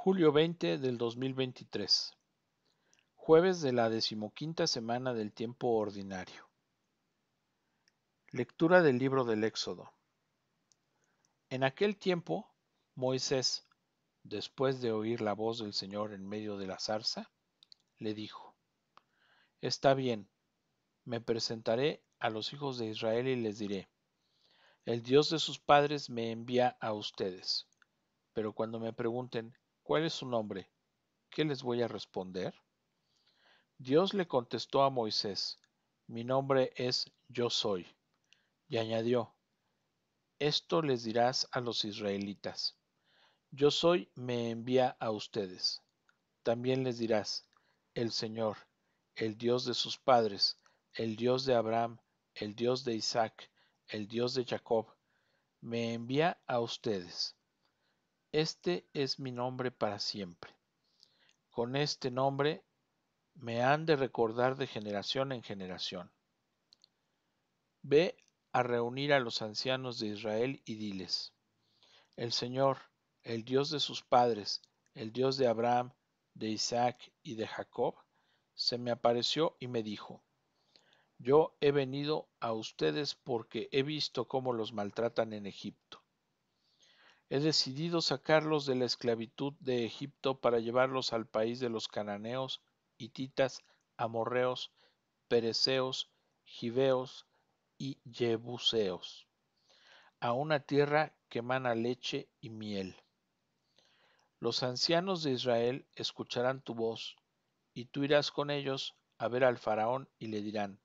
Julio 20 del 2023. Jueves de la decimoquinta semana del tiempo ordinario. Lectura del libro del Éxodo. En aquel tiempo, Moisés, después de oír la voz del Señor en medio de la zarza, le dijo, Está bien, me presentaré a los hijos de Israel y les diré, El Dios de sus padres me envía a ustedes. Pero cuando me pregunten, ¿Cuál es su nombre? ¿Qué les voy a responder? Dios le contestó a Moisés, Mi nombre es Yo soy. Y añadió, Esto les dirás a los israelitas, Yo soy me envía a ustedes. También les dirás, El Señor, el Dios de sus padres, el Dios de Abraham, el Dios de Isaac, el Dios de Jacob, me envía a ustedes. Este es mi nombre para siempre. Con este nombre me han de recordar de generación en generación. Ve a reunir a los ancianos de Israel y diles, El Señor, el Dios de sus padres, el Dios de Abraham, de Isaac y de Jacob, se me apareció y me dijo, Yo he venido a ustedes porque he visto cómo los maltratan en Egipto He decidido sacarlos de la esclavitud de Egipto para llevarlos al país de los cananeos, hititas, amorreos, pereceos, gibeos y jebuseos, a una tierra que mana leche y miel. Los ancianos de Israel escucharán tu voz, y tú irás con ellos a ver al faraón y le dirán,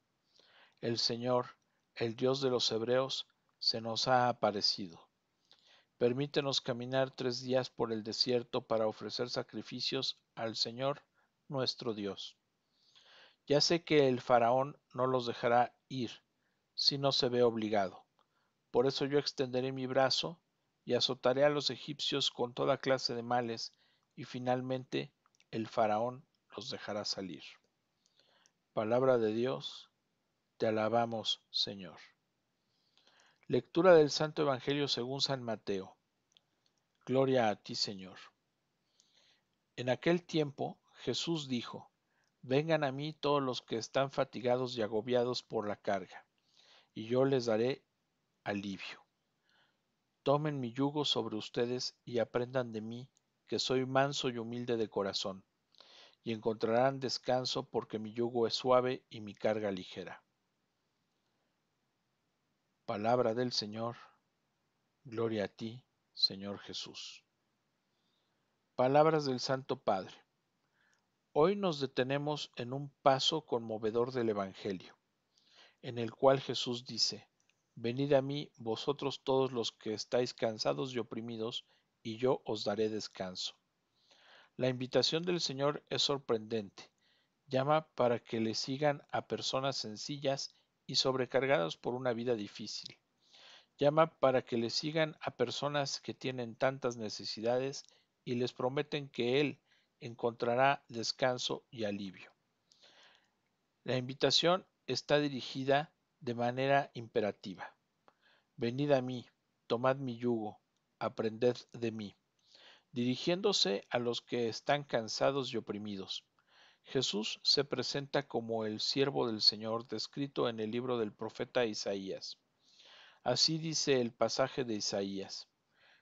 El Señor, el Dios de los hebreos, se nos ha aparecido. Permítenos caminar tres días por el desierto para ofrecer sacrificios al Señor nuestro Dios. Ya sé que el faraón no los dejará ir, si no se ve obligado. Por eso yo extenderé mi brazo y azotaré a los egipcios con toda clase de males, y finalmente el faraón los dejará salir. Palabra de Dios, te alabamos, Señor. Lectura del Santo Evangelio según San Mateo. Gloria a ti, Señor. En aquel tiempo Jesús dijo, Vengan a mí todos los que están fatigados y agobiados por la carga, y yo les daré alivio. Tomen mi yugo sobre ustedes y aprendan de mí, que soy manso y humilde de corazón, y encontrarán descanso porque mi yugo es suave y mi carga ligera Palabra del Señor, gloria a ti, Señor Jesús. Palabras del Santo Padre. Hoy nos detenemos en un paso conmovedor del Evangelio, en el cual Jesús dice, Venid a mí vosotros todos los que estáis cansados y oprimidos, y yo os daré descanso. La invitación del Señor es sorprendente. Llama para que le sigan a personas sencillas y sobrecargados por una vida difícil. Llama para que le sigan a personas que tienen tantas necesidades y les prometen que Él encontrará descanso y alivio. La invitación está dirigida de manera imperativa. Venid a mí, tomad mi yugo, aprended de mí, dirigiéndose a los que están cansados y oprimidos Jesús se presenta como el siervo del Señor descrito en el libro del profeta Isaías. Así dice el pasaje de Isaías.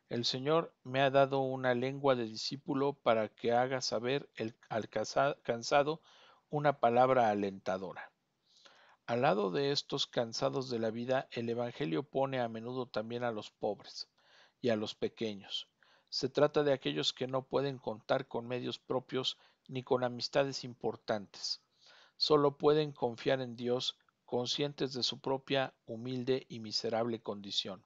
El Señor me ha dado una lengua de discípulo para que haga saber al cansado una palabra alentadora. Al lado de estos cansados de la vida, el Evangelio pone a menudo también a los pobres y a los pequeños, se trata de aquellos que no pueden contar con medios propios ni con amistades importantes. Solo pueden confiar en Dios conscientes de su propia humilde y miserable condición.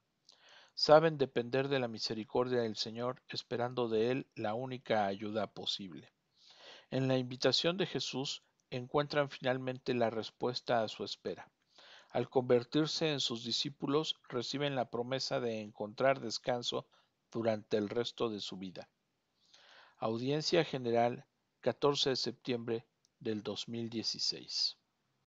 Saben depender de la misericordia del Señor esperando de Él la única ayuda posible. En la invitación de Jesús encuentran finalmente la respuesta a su espera. Al convertirse en sus discípulos reciben la promesa de encontrar descanso durante el resto de su vida. Audiencia General 14 de septiembre del 2016.